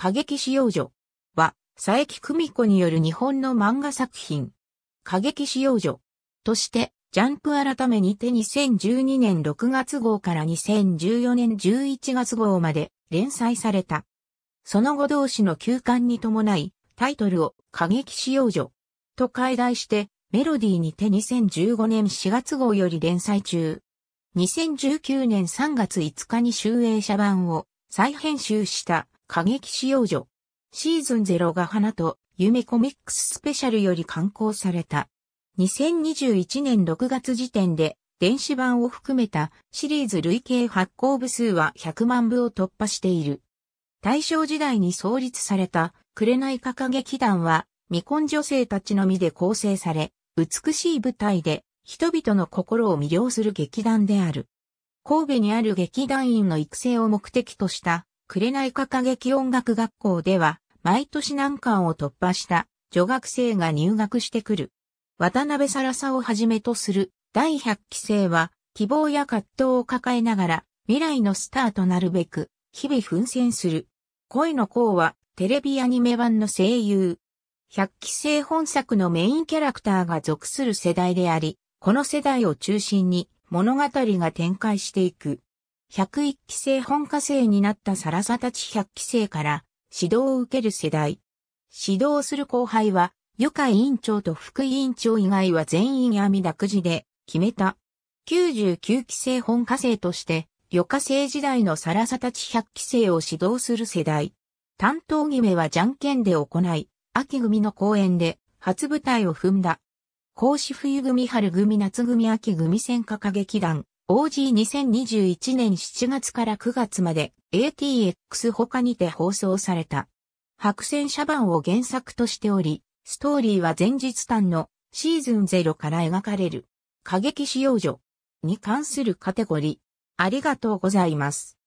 過激使用女は、佐伯久美子による日本の漫画作品。過激使用女として、ジャンプ改めにて2012年6月号から2014年11月号まで連載された。その後同誌の休刊に伴い、タイトルを過激使用女と改題して、メロディーにて2015年4月号より連載中。2019年3月5日に集英社版を再編集した過激使用女。シーズン0が花と夢コミックススペシャルより刊行された。2021年6月時点で電子版を含めたシリーズ累計発行部数は100万部を突破している。大正時代に創立された紅か歌劇団は未婚女性たちのみで構成され、美しい舞台で人々の心を魅了する劇団である。神戸にある劇団員の育成を目的とした紅か歌劇音楽学校では、毎年難関を突破した女学生が入学してくる。渡辺サラサをはじめとする第100期生は、希望や葛藤を抱えながら、未来のスターとなるべく、日々奮戦する。恋の子は、テレビアニメ版の声優。100期生本作のメインキャラクターが属する世代であり、この世代を中心に物語が展開していく。101期生本科生になったサラサたち100期生から指導を受ける世代。指導する後輩は、余会委員長と副委員長以外は全員網だくじで決めた。99期生本科生として、余科生時代のサラサたち100期生を指導する世代。担当決めはじゃんけんで行い、秋組の公演で初舞台を踏んだ。講師冬組春組夏組秋組戦火歌劇団、OG2021 年7月から9月まで ATX 他にて放送された。白線バンを原作としており、ストーリーは前日短のシーズン0から描かれる。過激使用女に関するカテゴリー。ありがとうございます。